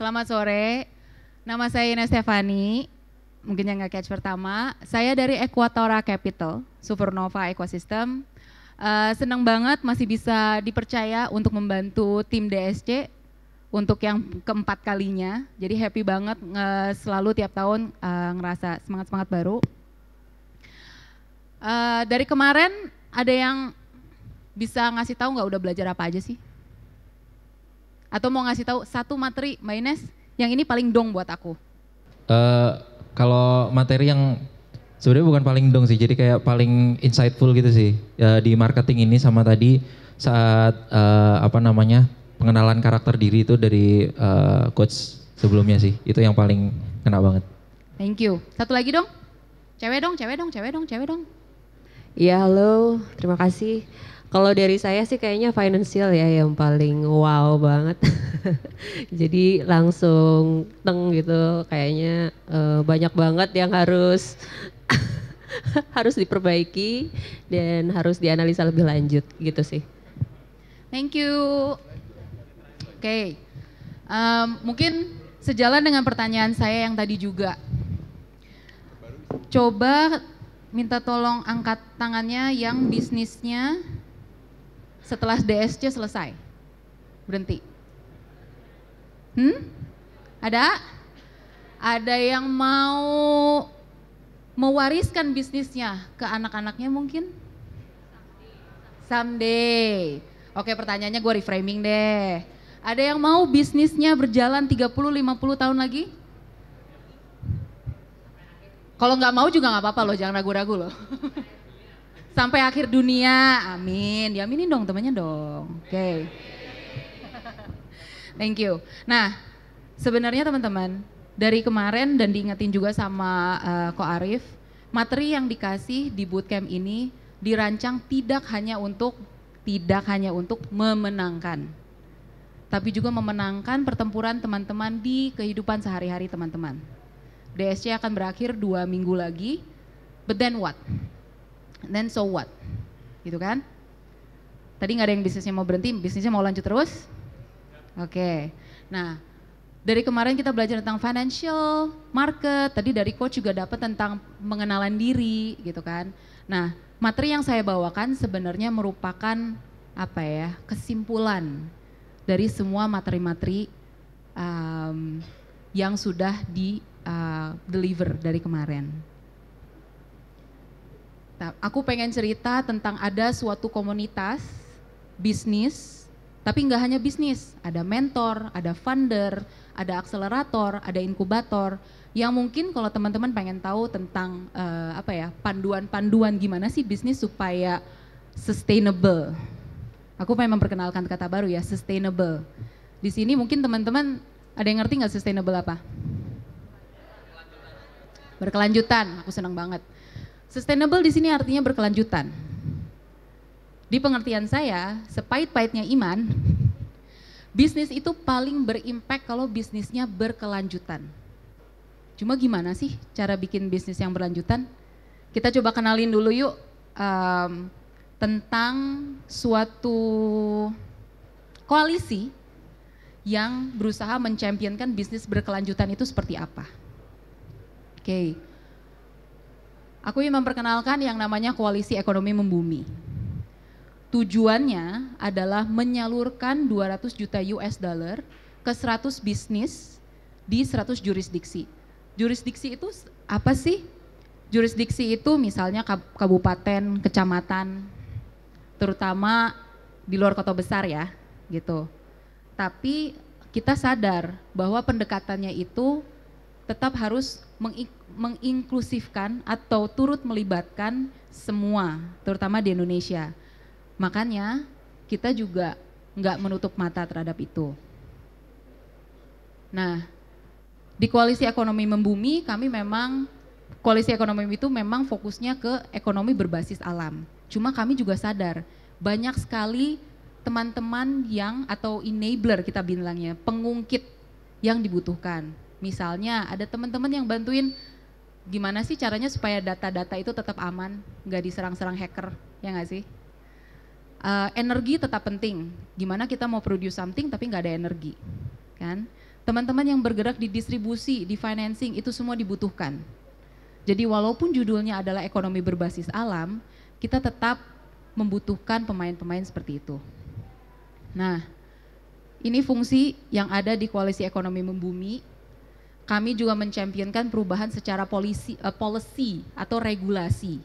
Selamat sore, nama saya Ines Stefani, mungkin yang nggak catch pertama. Saya dari Equatora Capital, Supernova Ecosystem. Uh, senang banget masih bisa dipercaya untuk membantu tim DSC untuk yang keempat kalinya. Jadi happy banget uh, selalu tiap tahun uh, ngerasa semangat-semangat baru. Uh, dari kemarin ada yang bisa ngasih tahu nggak udah belajar apa aja sih? Atau mau ngasih tahu satu materi maines yang ini paling dong buat aku? Uh, kalau materi yang sebenarnya bukan paling dong sih, jadi kayak paling insightful gitu sih uh, di marketing ini sama tadi saat uh, apa namanya pengenalan karakter diri itu dari uh, coach sebelumnya sih, itu yang paling kena banget. Thank you. Satu lagi dong, cewek dong, cewek dong, cewek dong, cewek dong. Iya halo, terima kasih. Kalau dari saya sih kayaknya financial ya yang paling wow banget. Jadi langsung teng gitu kayaknya uh, banyak banget yang harus harus diperbaiki dan harus dianalisa lebih lanjut gitu sih. Thank you. Oke, okay. um, mungkin sejalan dengan pertanyaan saya yang tadi juga. Coba minta tolong angkat tangannya yang bisnisnya setelah DSC selesai? Berhenti. Hmm? Ada? Ada yang mau mewariskan bisnisnya ke anak-anaknya mungkin? Someday. Oke pertanyaannya gue reframing deh. Ada yang mau bisnisnya berjalan 30-50 tahun lagi? Kalau nggak mau juga nggak apa-apa loh, jangan ragu-ragu loh. Sampai akhir dunia, amin. Diaminin dong temannya dong. Oke. Okay. Thank you. Nah, sebenarnya teman-teman, dari kemarin dan diingetin juga sama uh, Ko Arif, materi yang dikasih di bootcamp ini dirancang tidak hanya untuk tidak hanya untuk memenangkan, tapi juga memenangkan pertempuran teman-teman di kehidupan sehari-hari teman-teman. DSC akan berakhir dua minggu lagi, but then what? then so what? Gitu kan? Tadi nggak ada yang bisnisnya mau berhenti, bisnisnya mau lanjut terus? Oke. Okay. Nah, dari kemarin kita belajar tentang financial market, tadi dari coach juga dapat tentang mengenalan diri gitu kan. Nah, materi yang saya bawakan sebenarnya merupakan apa ya? kesimpulan dari semua materi-materi um, yang sudah di uh, deliver dari kemarin. Nah, aku pengen cerita tentang ada suatu komunitas bisnis, tapi nggak hanya bisnis, ada mentor, ada funder, ada akselerator, ada inkubator. Yang mungkin kalau teman-teman pengen tahu tentang uh, apa ya panduan-panduan gimana sih bisnis supaya sustainable. Aku pengen memperkenalkan kata baru ya sustainable. Di sini mungkin teman-teman ada yang ngerti nggak sustainable apa? Berkelanjutan. Aku senang banget. Sustainable di sini artinya berkelanjutan. Di pengertian saya, sepait-paitnya iman, bisnis itu paling berimpact kalau bisnisnya berkelanjutan. Cuma gimana sih cara bikin bisnis yang berlanjutan? Kita coba kenalin dulu yuk um, tentang suatu koalisi yang berusaha mencampionkan bisnis berkelanjutan itu seperti apa. Oke. Okay. Aku ingin memperkenalkan yang namanya Koalisi Ekonomi Membumi. Tujuannya adalah menyalurkan 200 juta US dollar ke 100 bisnis di 100 jurisdiksi. Jurisdiksi itu apa sih? Jurisdiksi itu misalnya kabupaten, kecamatan, terutama di luar kota besar ya, gitu. Tapi kita sadar bahwa pendekatannya itu tetap harus mengikuti menginklusifkan atau turut melibatkan semua, terutama di Indonesia. Makanya kita juga nggak menutup mata terhadap itu. Nah, di koalisi ekonomi membumi kami memang koalisi ekonomi itu memang fokusnya ke ekonomi berbasis alam. Cuma kami juga sadar banyak sekali teman-teman yang atau enabler kita bilangnya, pengungkit yang dibutuhkan. Misalnya ada teman-teman yang bantuin gimana sih caranya supaya data-data itu tetap aman, nggak diserang-serang hacker, ya nggak sih? Uh, energi tetap penting. Gimana kita mau produce something tapi nggak ada energi, kan? Teman-teman yang bergerak di distribusi, di financing itu semua dibutuhkan. Jadi walaupun judulnya adalah ekonomi berbasis alam, kita tetap membutuhkan pemain-pemain seperti itu. Nah, ini fungsi yang ada di koalisi ekonomi membumi kami juga mencampionkan perubahan secara polisi, uh, policy atau regulasi.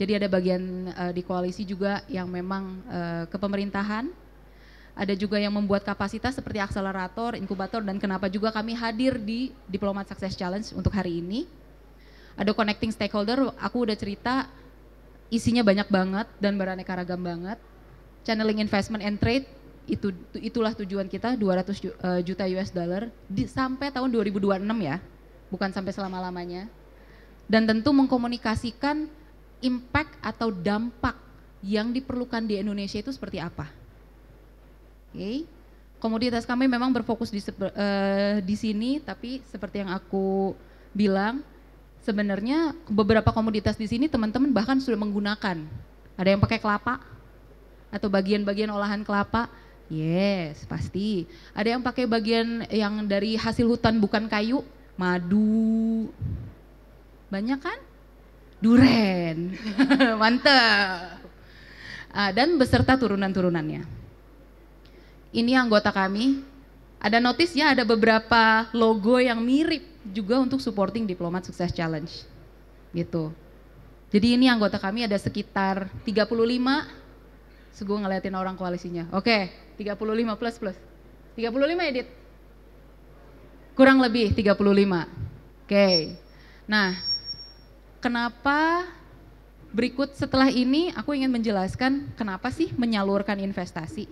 Jadi ada bagian uh, di koalisi juga yang memang uh, kepemerintahan, ada juga yang membuat kapasitas seperti akselerator, inkubator, dan kenapa juga kami hadir di Diplomat Success Challenge untuk hari ini. Ada connecting stakeholder, aku udah cerita isinya banyak banget dan beraneka ragam banget. Channeling investment and trade, itu itulah tujuan kita 200 eh, juta US dollar di, sampai tahun 2026 ya, bukan sampai selama-lamanya. Dan tentu mengkomunikasikan impact atau dampak yang diperlukan di Indonesia itu seperti apa. Oke. Okay. Komoditas kami memang berfokus di uh, di sini tapi seperti yang aku bilang sebenarnya beberapa komoditas di sini teman-teman bahkan sudah menggunakan. Ada yang pakai kelapa atau bagian-bagian olahan kelapa Yes, pasti. Ada yang pakai bagian yang dari hasil hutan bukan kayu, madu. Banyak kan? Duren. Mantap. Uh, ah, dan beserta turunan-turunannya. Ini anggota kami. Ada notice ya, ada beberapa logo yang mirip juga untuk supporting Diplomat Success Challenge. Gitu. Jadi ini anggota kami ada sekitar 35. Terus gue ngeliatin orang koalisinya. Oke, okay. 35 plus plus. 35 edit. Ya, Kurang lebih 35. Oke. Okay. Nah, kenapa berikut setelah ini aku ingin menjelaskan kenapa sih menyalurkan investasi.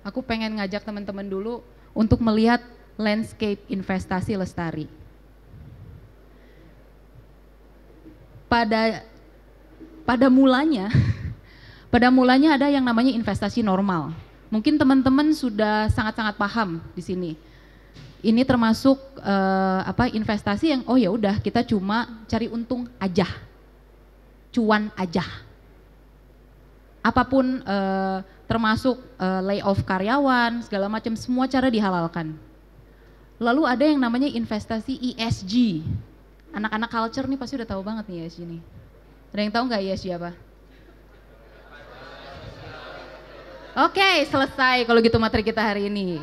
Aku pengen ngajak teman-teman dulu untuk melihat landscape investasi lestari. Pada pada mulanya pada mulanya ada yang namanya investasi normal Mungkin teman-teman sudah sangat-sangat paham di sini. Ini termasuk uh, apa investasi yang oh ya udah kita cuma cari untung aja. Cuan aja. Apapun uh, termasuk uh, layoff karyawan, segala macam semua cara dihalalkan. Lalu ada yang namanya investasi ESG. Anak-anak culture nih pasti udah tahu banget nih ESG nih. Ada yang tahu nggak ESG apa? Oke, okay, selesai kalau gitu materi kita hari ini.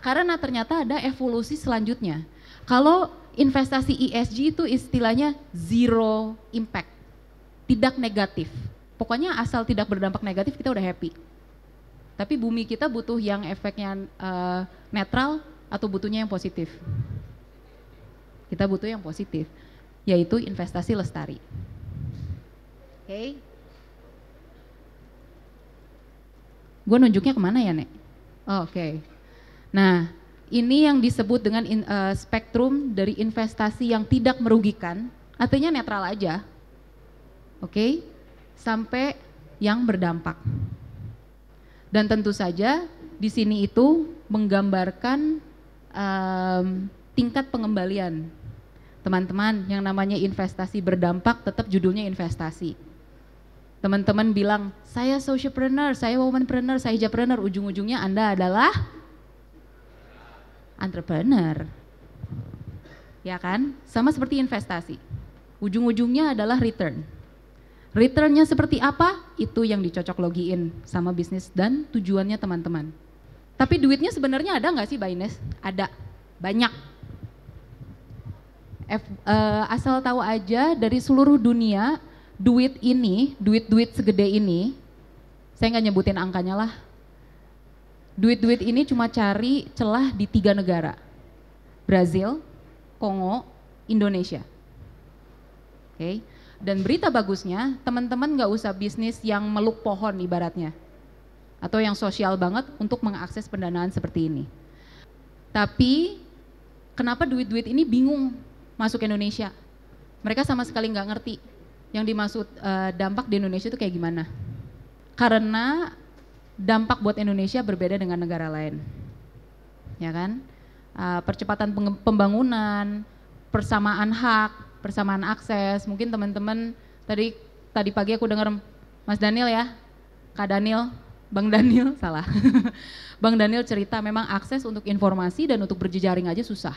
Karena ternyata ada evolusi selanjutnya. Kalau investasi ESG itu istilahnya zero impact, tidak negatif. Pokoknya asal tidak berdampak negatif kita udah happy. Tapi bumi kita butuh yang efeknya uh, netral atau butuhnya yang positif. Kita butuh yang positif, yaitu investasi lestari. Oke. Okay? Gue nunjuknya kemana ya, Nek? Oh, Oke. Okay. Nah, ini yang disebut dengan in, uh, spektrum dari investasi yang tidak merugikan, artinya netral aja. Oke, okay? sampai yang berdampak. Dan tentu saja di sini itu menggambarkan um, tingkat pengembalian. Teman-teman, yang namanya investasi berdampak tetap judulnya investasi teman-teman bilang, saya socialpreneur, saya womanpreneur, saya hijapreneur, ujung-ujungnya Anda adalah entrepreneur. Ya kan? Sama seperti investasi. Ujung-ujungnya adalah return. Returnnya seperti apa? Itu yang dicocok login sama bisnis dan tujuannya teman-teman. Tapi duitnya sebenarnya ada nggak sih Mbak Ada, banyak. F, uh, asal tahu aja dari seluruh dunia duit ini, duit-duit segede ini, saya nggak nyebutin angkanya lah, duit-duit ini cuma cari celah di tiga negara, Brazil, Kongo, Indonesia. Oke, okay. dan berita bagusnya teman-teman nggak usah bisnis yang meluk pohon ibaratnya, atau yang sosial banget untuk mengakses pendanaan seperti ini. Tapi kenapa duit-duit ini bingung masuk Indonesia? Mereka sama sekali nggak ngerti yang dimaksud uh, dampak di Indonesia itu kayak gimana? Karena dampak buat Indonesia berbeda dengan negara lain, ya kan? Uh, percepatan pembangunan, persamaan hak, persamaan akses. Mungkin teman-teman tadi tadi pagi aku dengar Mas Daniel ya, Kak Daniel, Bang Daniel salah. Bang Daniel cerita memang akses untuk informasi dan untuk berjejaring aja susah.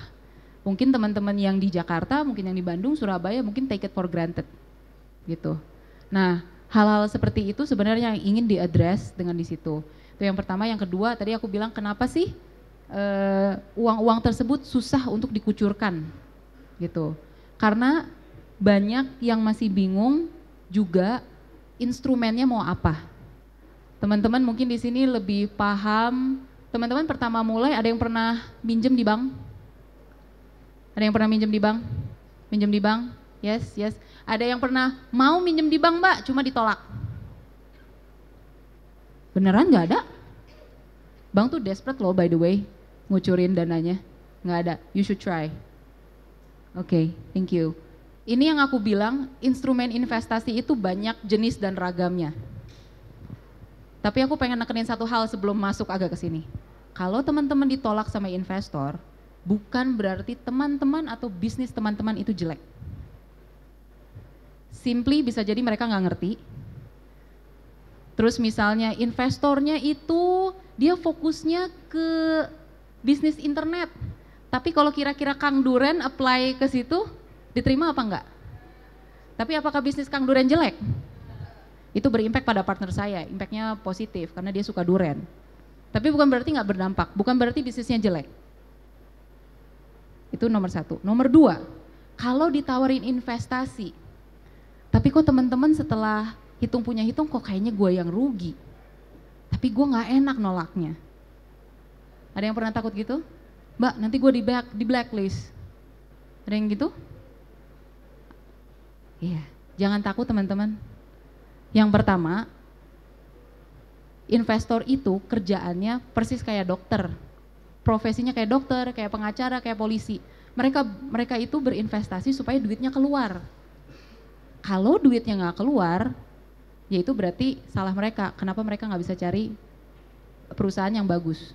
Mungkin teman-teman yang di Jakarta, mungkin yang di Bandung, Surabaya, mungkin take it for granted gitu. Nah, hal-hal seperti itu sebenarnya yang ingin diadres dengan di situ. Itu yang pertama, yang kedua tadi aku bilang kenapa sih eh, uang-uang tersebut susah untuk dikucurkan gitu. Karena banyak yang masih bingung juga instrumennya mau apa. Teman-teman mungkin di sini lebih paham. Teman-teman pertama mulai ada yang pernah minjem di bank? Ada yang pernah minjem di bank? Minjem di bank? Yes, yes. Ada yang pernah mau minjem di bank mbak, cuma ditolak. Beneran nggak ada? Bank tuh desperate loh by the way, ngucurin dananya. Nggak ada, you should try. Oke, okay, thank you. Ini yang aku bilang, instrumen investasi itu banyak jenis dan ragamnya. Tapi aku pengen nekenin satu hal sebelum masuk agak ke sini. Kalau teman-teman ditolak sama investor, bukan berarti teman-teman atau bisnis teman-teman itu jelek. Simply bisa jadi mereka nggak ngerti. Terus misalnya investornya itu dia fokusnya ke bisnis internet. Tapi kalau kira-kira Kang Duren apply ke situ, diterima apa enggak? Tapi apakah bisnis Kang Duren jelek? Itu berimpact pada partner saya, impactnya positif karena dia suka Duren. Tapi bukan berarti nggak berdampak, bukan berarti bisnisnya jelek. Itu nomor satu. Nomor dua, kalau ditawarin investasi, tapi kok teman-teman setelah hitung punya hitung kok kayaknya gue yang rugi. Tapi gue nggak enak nolaknya. Ada yang pernah takut gitu? Mbak, nanti gue di, back, di blacklist. Ada yang gitu? Iya, yeah. jangan takut teman-teman. Yang pertama, investor itu kerjaannya persis kayak dokter. Profesinya kayak dokter, kayak pengacara, kayak polisi. Mereka mereka itu berinvestasi supaya duitnya keluar kalau duitnya nggak keluar, ya itu berarti salah mereka. Kenapa mereka nggak bisa cari perusahaan yang bagus?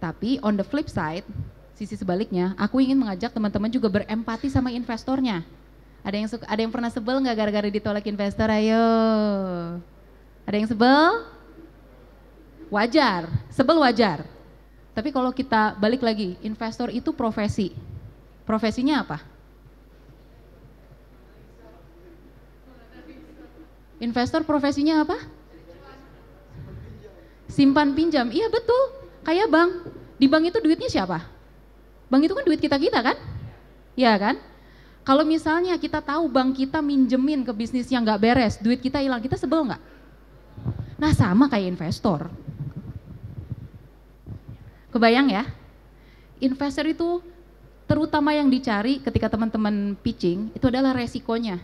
Tapi on the flip side, sisi sebaliknya, aku ingin mengajak teman-teman juga berempati sama investornya. Ada yang suka, ada yang pernah sebel nggak gara-gara ditolak investor? Ayo, ada yang sebel? Wajar, sebel wajar. Tapi kalau kita balik lagi, investor itu profesi. Profesinya apa? Investor profesinya apa? Simpan pinjam. Iya betul. Kayak bank. Di bank itu duitnya siapa? Bank itu kan duit kita-kita kan? Iya kan? Kalau misalnya kita tahu bank kita minjemin ke bisnis yang nggak beres, duit kita hilang, kita sebel nggak? Nah sama kayak investor. Kebayang ya? Investor itu terutama yang dicari ketika teman-teman pitching itu adalah resikonya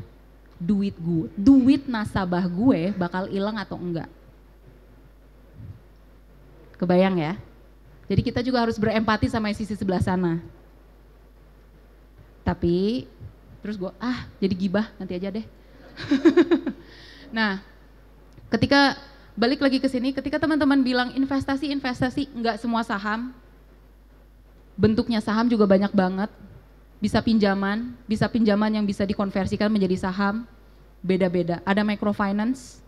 duit gue, duit nasabah gue bakal hilang atau enggak. Kebayang ya? Jadi kita juga harus berempati sama sisi sebelah sana. Tapi terus gue ah jadi gibah nanti aja deh. nah, ketika balik lagi ke sini, ketika teman-teman bilang investasi investasi nggak semua saham, bentuknya saham juga banyak banget, bisa pinjaman, bisa pinjaman yang bisa dikonversikan menjadi saham, beda-beda. Ada microfinance.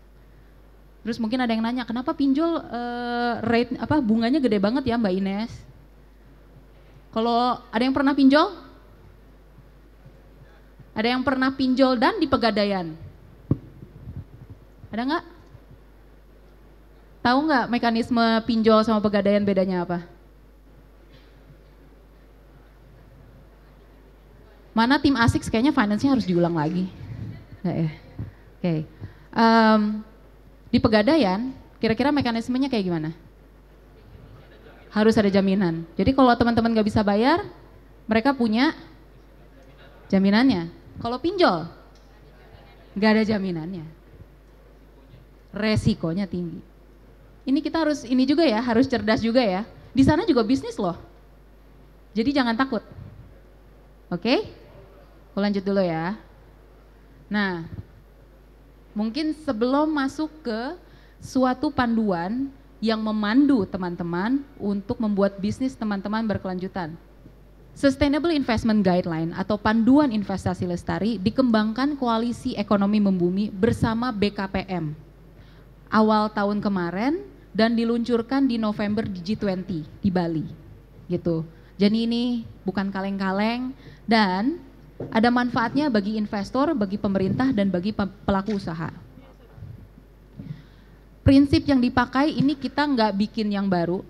Terus mungkin ada yang nanya, kenapa pinjol uh, rate apa bunganya gede banget ya Mbak Ines? Kalau ada yang pernah pinjol? Ada yang pernah pinjol dan di pegadaian? Ada nggak? Tahu nggak mekanisme pinjol sama pegadaian bedanya apa? Mana tim asik kayaknya finance-nya harus diulang lagi. Nggak ya? Oke. Okay. Um, di pegadaian, kira-kira mekanismenya kayak gimana? Harus ada jaminan. Jadi kalau teman-teman nggak bisa bayar, mereka punya jaminannya. Kalau pinjol, nggak ada jaminannya. Resikonya tinggi. Ini kita harus ini juga ya, harus cerdas juga ya. Di sana juga bisnis loh. Jadi jangan takut. Oke? Okay? Aku lanjut dulu ya. Nah, mungkin sebelum masuk ke suatu panduan yang memandu teman-teman untuk membuat bisnis teman-teman berkelanjutan. Sustainable Investment Guideline atau panduan investasi lestari dikembangkan koalisi ekonomi membumi bersama BKPM awal tahun kemarin dan diluncurkan di November G20 di Bali gitu. Jadi ini bukan kaleng-kaleng dan ada manfaatnya bagi investor, bagi pemerintah, dan bagi pelaku usaha. Prinsip yang dipakai ini kita nggak bikin yang baru,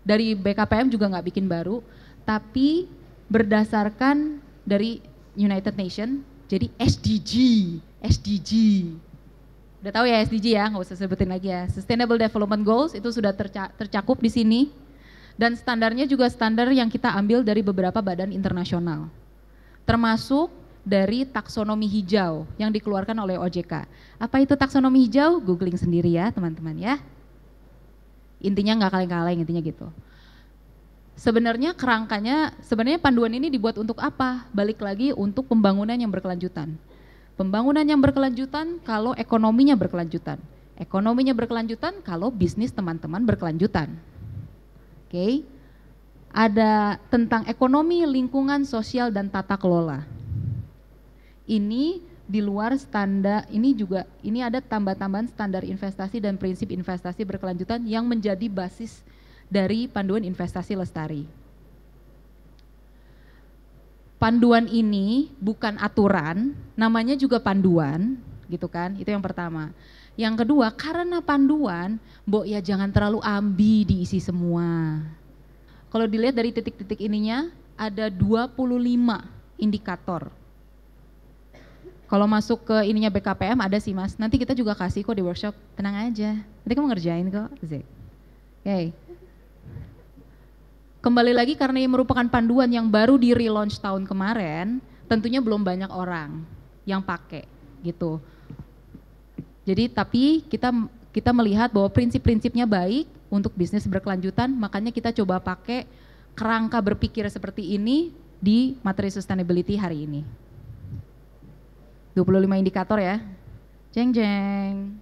dari BKPM juga nggak bikin baru, tapi berdasarkan dari United Nations, jadi SDG, SDG. Udah tahu ya SDG ya, nggak usah sebutin lagi ya. Sustainable Development Goals itu sudah tercakup di sini, dan standarnya juga standar yang kita ambil dari beberapa badan internasional termasuk dari taksonomi hijau yang dikeluarkan oleh OJK. Apa itu taksonomi hijau? Googling sendiri ya teman-teman ya. Intinya nggak kaleng-kaleng, intinya gitu. Sebenarnya kerangkanya, sebenarnya panduan ini dibuat untuk apa? Balik lagi untuk pembangunan yang berkelanjutan. Pembangunan yang berkelanjutan kalau ekonominya berkelanjutan. Ekonominya berkelanjutan kalau bisnis teman-teman berkelanjutan. Oke. Okay? ada tentang ekonomi, lingkungan, sosial dan tata kelola. Ini di luar standar ini juga ini ada tambah-tambahan standar investasi dan prinsip investasi berkelanjutan yang menjadi basis dari panduan investasi lestari. Panduan ini bukan aturan, namanya juga panduan, gitu kan? Itu yang pertama. Yang kedua, karena panduan, Mbok ya jangan terlalu ambi diisi semua kalau dilihat dari titik-titik ininya ada 25 indikator. Kalau masuk ke ininya BKPM ada sih mas, nanti kita juga kasih kok di workshop, tenang aja. Nanti kamu ngerjain kok, Oke. Okay. Kembali lagi karena ini merupakan panduan yang baru di relaunch tahun kemarin, tentunya belum banyak orang yang pakai gitu. Jadi tapi kita kita melihat bahwa prinsip-prinsipnya baik, untuk bisnis berkelanjutan. Makanya kita coba pakai kerangka berpikir seperti ini di materi sustainability hari ini. 25 indikator ya. Jeng jeng.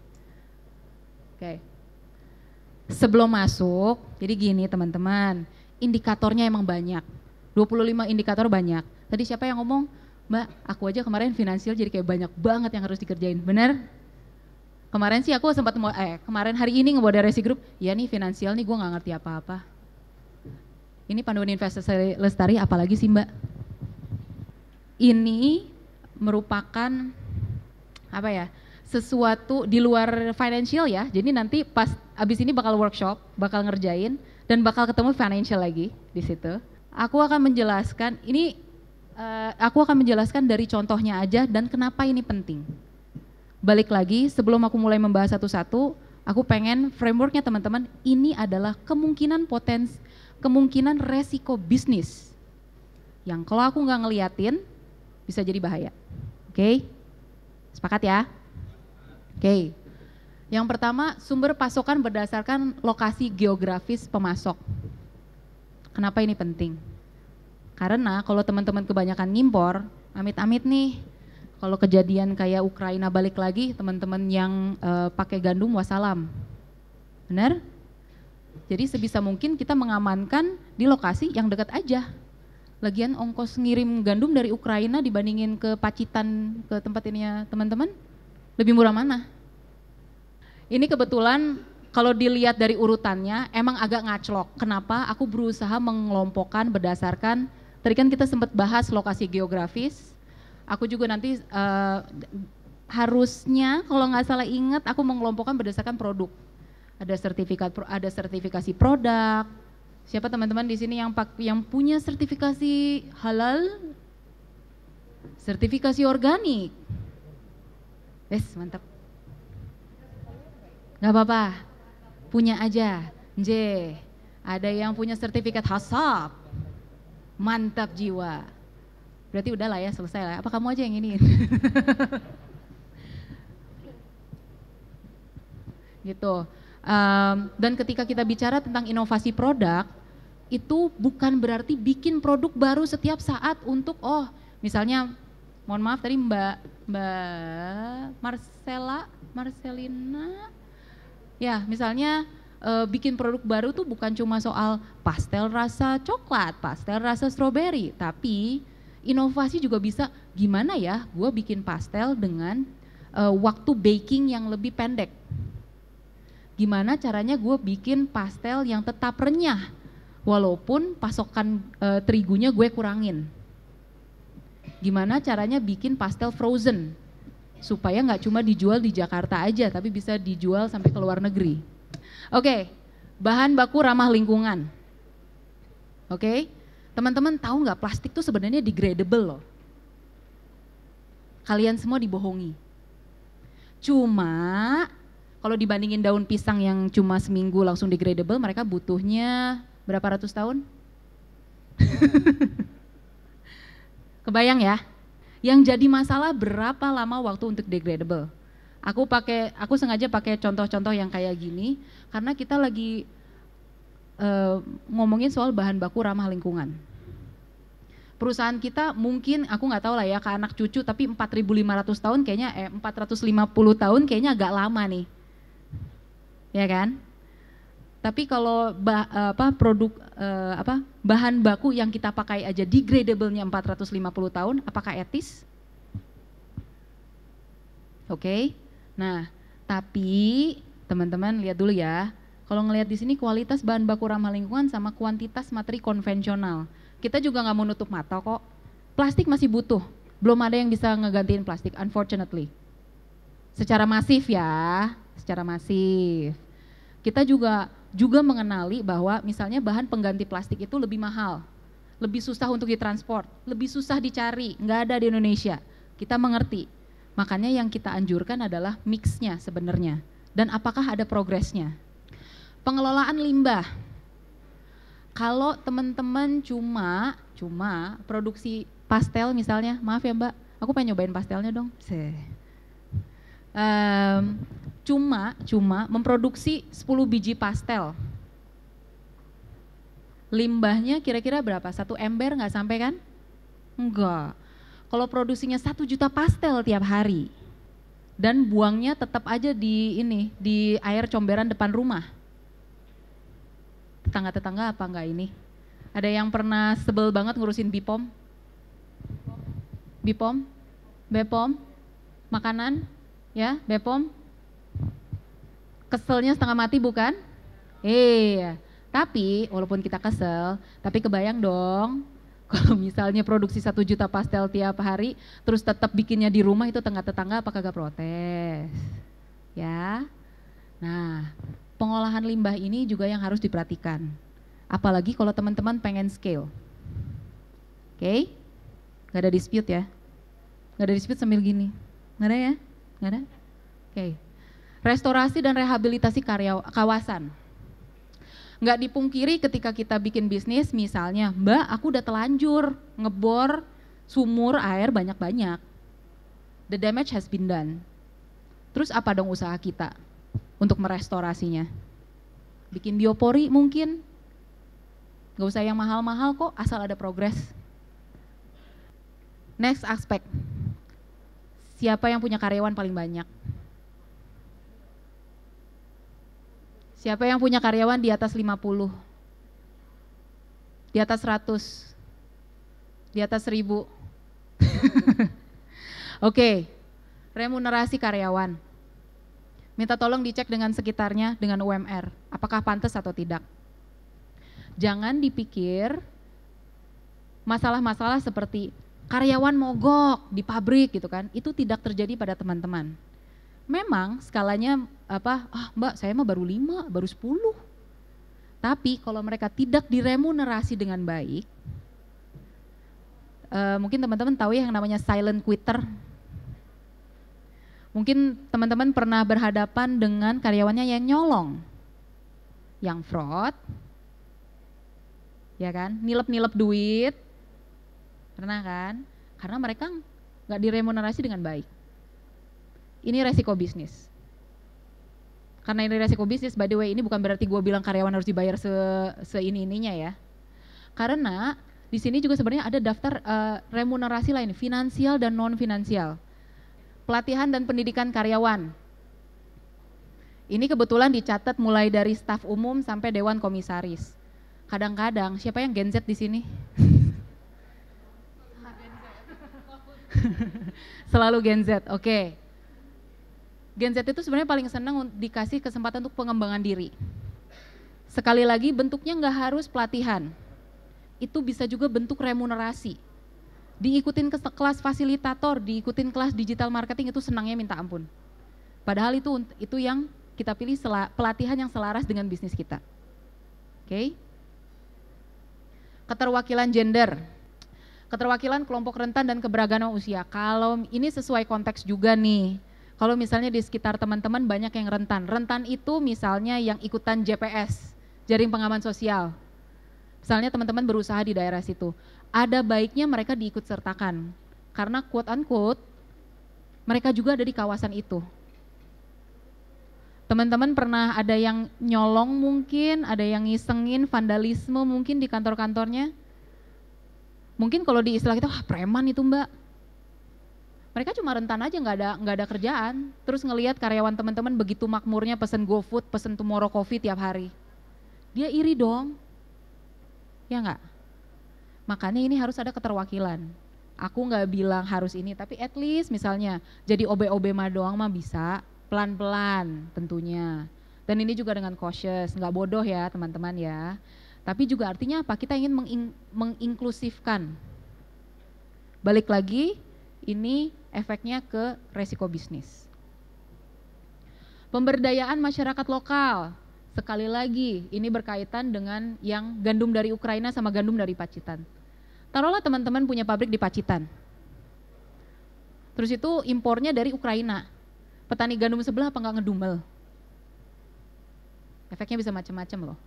Oke. Sebelum masuk, jadi gini teman-teman, indikatornya emang banyak. 25 indikator banyak. Tadi siapa yang ngomong? Mbak, aku aja kemarin finansial jadi kayak banyak banget yang harus dikerjain. Bener? Kemarin sih aku sempat mau eh kemarin hari ini si grup, ya nih finansial nih gue nggak ngerti apa-apa. Ini panduan investasi lestari apalagi sih Mbak? Ini merupakan apa ya? sesuatu di luar financial ya. Jadi nanti pas abis ini bakal workshop, bakal ngerjain dan bakal ketemu financial lagi di situ. Aku akan menjelaskan ini uh, aku akan menjelaskan dari contohnya aja dan kenapa ini penting balik lagi sebelum aku mulai membahas satu-satu, aku pengen frameworknya teman-teman ini adalah kemungkinan potensi, kemungkinan resiko bisnis yang kalau aku nggak ngeliatin bisa jadi bahaya. Oke, okay? sepakat ya? Oke. Okay. Yang pertama, sumber pasokan berdasarkan lokasi geografis pemasok. Kenapa ini penting? Karena kalau teman-teman kebanyakan ngimpor, amit-amit nih, kalau kejadian kayak Ukraina balik lagi teman-teman yang uh, pakai gandum wasalam benar jadi sebisa mungkin kita mengamankan di lokasi yang dekat aja lagian ongkos ngirim gandum dari Ukraina dibandingin ke Pacitan ke tempat ini ya teman-teman lebih murah mana ini kebetulan kalau dilihat dari urutannya emang agak ngaclok kenapa aku berusaha mengelompokkan berdasarkan tadi kan kita sempat bahas lokasi geografis Aku juga nanti uh, harusnya kalau nggak salah ingat aku mengelompokkan berdasarkan produk. Ada sertifikat ada sertifikasi produk. Siapa teman-teman di sini yang yang punya sertifikasi halal? Sertifikasi organik. Yes, mantap. nggak apa-apa, punya aja. J, ada yang punya sertifikat hasab. Mantap jiwa berarti udah lah ya selesai lah. Apa kamu aja yang ini? gitu. Um, dan ketika kita bicara tentang inovasi produk, itu bukan berarti bikin produk baru setiap saat untuk oh misalnya mohon maaf tadi Mbak Mbak Marcella Marcelina ya misalnya e, bikin produk baru tuh bukan cuma soal pastel rasa coklat, pastel rasa stroberi, tapi inovasi juga bisa gimana ya gue bikin pastel dengan uh, waktu baking yang lebih pendek. Gimana caranya gue bikin pastel yang tetap renyah walaupun pasokan uh, terigunya gue kurangin. Gimana caranya bikin pastel frozen supaya nggak cuma dijual di Jakarta aja tapi bisa dijual sampai ke luar negeri. Oke, okay, bahan baku ramah lingkungan. Oke. Okay? Teman-teman tahu nggak plastik itu sebenarnya degradable loh. Kalian semua dibohongi. Cuma kalau dibandingin daun pisang yang cuma seminggu langsung degradable, mereka butuhnya berapa ratus tahun? Kebayang ya? Yang jadi masalah berapa lama waktu untuk degradable? Aku pakai, aku sengaja pakai contoh-contoh yang kayak gini, karena kita lagi Eh, ngomongin soal bahan baku ramah lingkungan. Perusahaan kita mungkin aku nggak tahu lah ya ke anak cucu tapi 4.500 tahun kayaknya eh 450 tahun kayaknya agak lama nih. Ya kan? Tapi kalau bah, eh, apa produk eh, apa bahan baku yang kita pakai aja degradable-nya 450 tahun, apakah etis? Oke. Okay? Nah, tapi teman-teman lihat dulu ya kalau ngelihat di sini kualitas bahan baku ramah lingkungan sama kuantitas materi konvensional. Kita juga nggak mau nutup mata kok. Plastik masih butuh. Belum ada yang bisa ngegantiin plastik, unfortunately. Secara masif ya, secara masif. Kita juga juga mengenali bahwa misalnya bahan pengganti plastik itu lebih mahal, lebih susah untuk ditransport, lebih susah dicari, nggak ada di Indonesia. Kita mengerti. Makanya yang kita anjurkan adalah mixnya sebenarnya. Dan apakah ada progresnya? Pengelolaan limbah. Kalau teman-teman cuma cuma produksi pastel misalnya, maaf ya Mbak, aku pengen nyobain pastelnya dong. Um, cuma cuma memproduksi 10 biji pastel. Limbahnya kira-kira berapa? Satu ember nggak sampai kan? Enggak. Kalau produksinya satu juta pastel tiap hari dan buangnya tetap aja di ini di air comberan depan rumah tetangga-tetangga apa enggak ini? Ada yang pernah sebel banget ngurusin BIPOM? BIPOM? BEPOM? Makanan? Ya, BEPOM? Keselnya setengah mati bukan? Iya. Tapi walaupun kita kesel, tapi kebayang dong kalau misalnya produksi satu juta pastel tiap hari, terus tetap bikinnya di rumah itu tengah tetangga apa kagak protes? Ya, Nah, pengolahan limbah ini juga yang harus diperhatikan. Apalagi kalau teman-teman pengen scale. Oke? Okay? Gak ada dispute ya? Gak ada dispute sambil gini? Gak ada ya? Gak ada? Oke. Okay. Restorasi dan rehabilitasi karya kawasan. Nggak dipungkiri ketika kita bikin bisnis, misalnya, Mbak, aku udah telanjur ngebor sumur air banyak-banyak. The damage has been done. Terus apa dong usaha kita? untuk merestorasinya. Bikin biopori mungkin, nggak usah yang mahal-mahal kok, asal ada progres. Next aspek, siapa yang punya karyawan paling banyak? Siapa yang punya karyawan di atas 50? Di atas 100? Di atas 1000? Oke, okay. remunerasi karyawan Minta tolong dicek dengan sekitarnya dengan UMR, apakah pantas atau tidak. Jangan dipikir masalah-masalah seperti karyawan mogok di pabrik gitu kan, itu tidak terjadi pada teman-teman. Memang skalanya apa, ah mbak saya mah baru lima, baru sepuluh. Tapi kalau mereka tidak diremunerasi dengan baik, uh, mungkin teman-teman tahu ya yang namanya silent quitter, Mungkin teman-teman pernah berhadapan dengan karyawannya yang nyolong, yang fraud, ya kan, nilep-nilep duit, pernah kan? Karena mereka nggak diremunerasi dengan baik. Ini resiko bisnis. Karena ini resiko bisnis, by the way, ini bukan berarti gue bilang karyawan harus dibayar se, se ini ininya ya. Karena di sini juga sebenarnya ada daftar uh, remunerasi lain, finansial dan non finansial pelatihan dan pendidikan karyawan. Ini kebetulan dicatat mulai dari staf umum sampai dewan komisaris. Kadang-kadang, siapa yang Gen Z di sini? Selalu Gen Z, oke. Okay. Gen Z itu sebenarnya paling senang dikasih kesempatan untuk pengembangan diri. Sekali lagi bentuknya nggak harus pelatihan, itu bisa juga bentuk remunerasi diikutin ke kelas fasilitator, diikutin kelas digital marketing itu senangnya minta ampun. Padahal itu itu yang kita pilih pelatihan yang selaras dengan bisnis kita. Oke. Okay? Keterwakilan gender. Keterwakilan kelompok rentan dan keberagaman usia. Kalau ini sesuai konteks juga nih. Kalau misalnya di sekitar teman-teman banyak yang rentan. Rentan itu misalnya yang ikutan JPS, jaring pengaman sosial. Misalnya teman-teman berusaha di daerah situ ada baiknya mereka diikut sertakan karena quote unquote mereka juga ada di kawasan itu. Teman-teman pernah ada yang nyolong mungkin, ada yang ngisengin vandalisme mungkin di kantor-kantornya. Mungkin kalau di istilah kita, wah preman itu mbak. Mereka cuma rentan aja nggak ada nggak ada kerjaan, terus ngelihat karyawan teman-teman begitu makmurnya pesen GoFood, pesen Tomorrow Coffee tiap hari. Dia iri dong, ya nggak? Makanya ini harus ada keterwakilan. Aku nggak bilang harus ini, tapi at least misalnya jadi OB-OB mah doang mah bisa, pelan-pelan tentunya. Dan ini juga dengan cautious, nggak bodoh ya teman-teman ya. Tapi juga artinya apa? Kita ingin menging, menginklusifkan. Balik lagi, ini efeknya ke resiko bisnis. Pemberdayaan masyarakat lokal, sekali lagi ini berkaitan dengan yang gandum dari Ukraina sama gandum dari Pacitan. Taruhlah teman-teman punya pabrik di Pacitan. Terus itu impornya dari Ukraina. Petani gandum sebelah apa nggak ngedumel? Efeknya bisa macam-macam loh.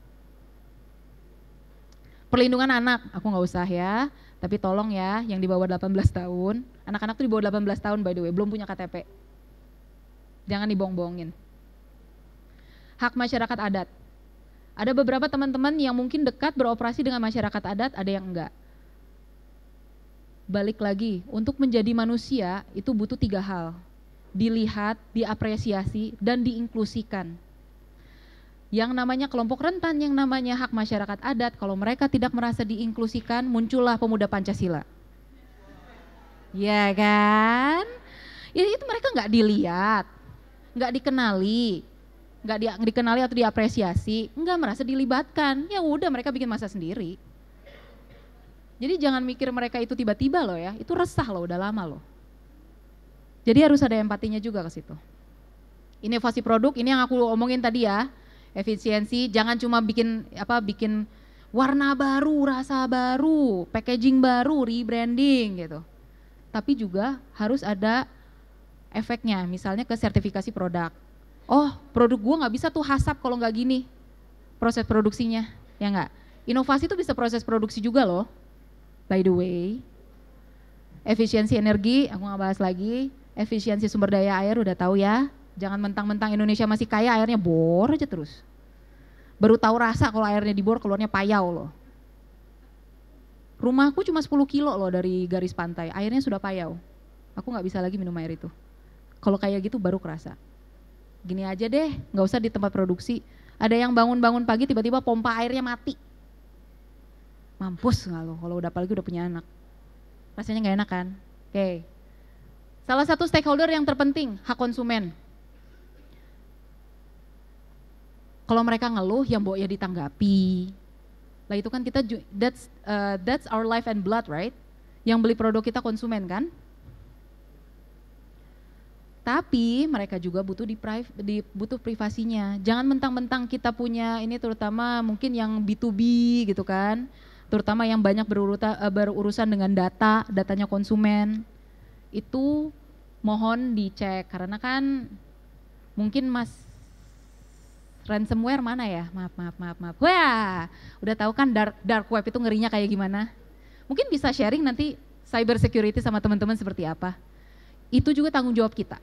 Perlindungan anak, aku nggak usah ya. Tapi tolong ya, yang di bawah 18 tahun, anak-anak tuh di bawah 18 tahun by the way, belum punya KTP. Jangan dibong-bongin. Hak masyarakat adat. Ada beberapa teman-teman yang mungkin dekat beroperasi dengan masyarakat adat, ada yang enggak balik lagi untuk menjadi manusia itu butuh tiga hal dilihat, diapresiasi, dan diinklusikan. Yang namanya kelompok rentan, yang namanya hak masyarakat adat, kalau mereka tidak merasa diinklusikan, muncullah pemuda Pancasila. Ya kan? Ya itu mereka nggak dilihat, nggak dikenali, nggak dikenali atau diapresiasi, nggak merasa dilibatkan. Ya udah mereka bikin masa sendiri. Jadi jangan mikir mereka itu tiba-tiba loh ya, itu resah loh udah lama loh. Jadi harus ada empatinya juga ke situ. Inovasi produk ini yang aku omongin tadi ya, efisiensi, jangan cuma bikin apa bikin warna baru, rasa baru, packaging baru, rebranding gitu. Tapi juga harus ada efeknya, misalnya ke sertifikasi produk. Oh, produk gua nggak bisa tuh hasap kalau nggak gini proses produksinya, ya nggak? Inovasi itu bisa proses produksi juga loh by the way. Efisiensi energi, aku nggak bahas lagi. Efisiensi sumber daya air udah tahu ya. Jangan mentang-mentang Indonesia masih kaya airnya bor aja terus. Baru tahu rasa kalau airnya dibor keluarnya payau loh. Rumahku cuma 10 kilo loh dari garis pantai, airnya sudah payau. Aku nggak bisa lagi minum air itu. Kalau kayak gitu baru kerasa. Gini aja deh, nggak usah di tempat produksi. Ada yang bangun-bangun pagi tiba-tiba pompa airnya mati mampus nggak lo kalau udah apalagi udah punya anak rasanya nggak enak kan oke okay. salah satu stakeholder yang terpenting hak konsumen kalau mereka ngeluh yang boleh ya ditanggapi lah itu kan kita that's uh, that's our life and blood right yang beli produk kita konsumen kan tapi mereka juga butuh di, di butuh privasinya. Jangan mentang-mentang kita punya ini terutama mungkin yang B2B gitu kan terutama yang banyak berurutan, eh, berurusan dengan data, datanya konsumen, itu mohon dicek karena kan mungkin mas ransomware mana ya? Maaf, maaf, maaf, maaf. Wah, udah tahu kan dark dark web itu ngerinya kayak gimana? Mungkin bisa sharing nanti cyber security sama teman-teman seperti apa. Itu juga tanggung jawab kita.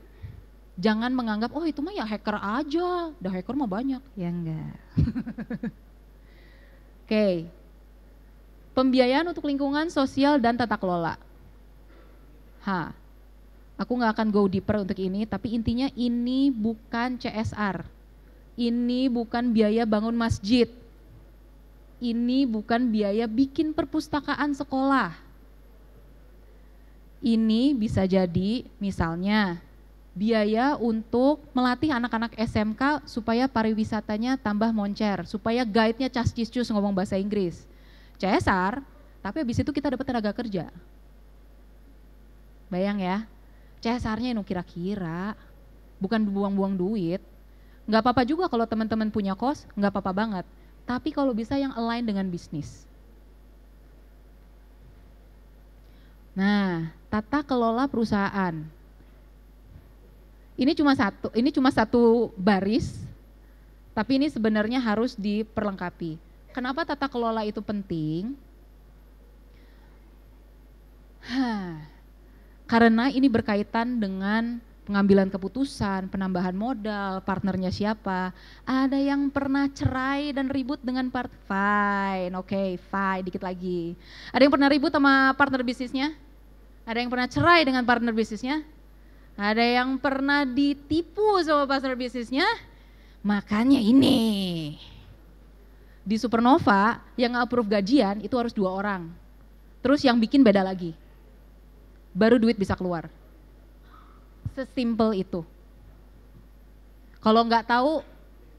Jangan menganggap oh itu mah ya hacker aja, dah hacker mah banyak. Ya enggak. Oke. okay. Pembiayaan untuk lingkungan, sosial, dan tata kelola. Ha, aku nggak akan go deeper untuk ini, tapi intinya ini bukan CSR. Ini bukan biaya bangun masjid. Ini bukan biaya bikin perpustakaan sekolah. Ini bisa jadi misalnya biaya untuk melatih anak-anak SMK supaya pariwisatanya tambah moncer, supaya guide-nya caskis-cus ngomong bahasa Inggris. CSR, tapi habis itu kita dapat tenaga kerja. Bayang ya, CSR-nya itu kira-kira, bukan buang-buang duit. Nggak apa-apa juga kalau teman-teman punya kos, nggak apa-apa banget. Tapi kalau bisa yang align dengan bisnis. Nah, tata kelola perusahaan. Ini cuma satu, ini cuma satu baris, tapi ini sebenarnya harus diperlengkapi Kenapa tata kelola itu penting? Hah, karena ini berkaitan dengan pengambilan keputusan, penambahan modal, partnernya siapa. Ada yang pernah cerai dan ribut dengan part fine, oke okay, fine, dikit lagi. Ada yang pernah ribut sama partner bisnisnya? Ada yang pernah cerai dengan partner bisnisnya? Ada yang pernah ditipu sama partner bisnisnya? Makanya ini. Di Supernova yang approve gajian itu harus dua orang. Terus yang bikin beda lagi. Baru duit bisa keluar. Sesimpel itu. Kalau nggak tahu,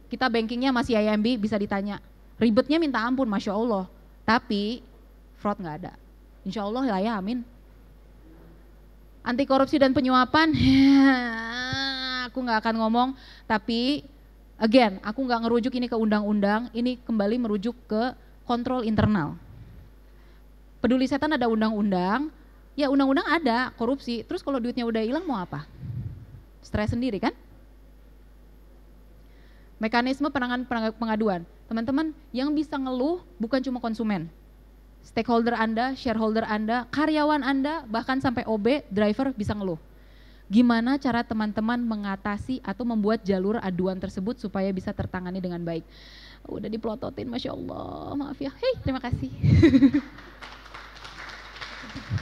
kita bankingnya masih IMB bisa ditanya. Ribetnya minta ampun, Masya Allah. Tapi fraud nggak ada. Insya Allah lah ya, amin. Anti korupsi dan penyuapan, aku nggak akan ngomong, tapi Again, aku nggak ngerujuk ini ke undang-undang, ini kembali merujuk ke kontrol internal. Peduli setan ada undang-undang, ya undang-undang ada korupsi, terus kalau duitnya udah hilang mau apa? Stres sendiri kan? Mekanisme penanganan pengaduan. Teman-teman, yang bisa ngeluh bukan cuma konsumen. Stakeholder Anda, shareholder Anda, karyawan Anda, bahkan sampai OB, driver bisa ngeluh gimana cara teman-teman mengatasi atau membuat jalur aduan tersebut supaya bisa tertangani dengan baik. Udah diplototin, Masya Allah, maaf ya. Hei, terima kasih.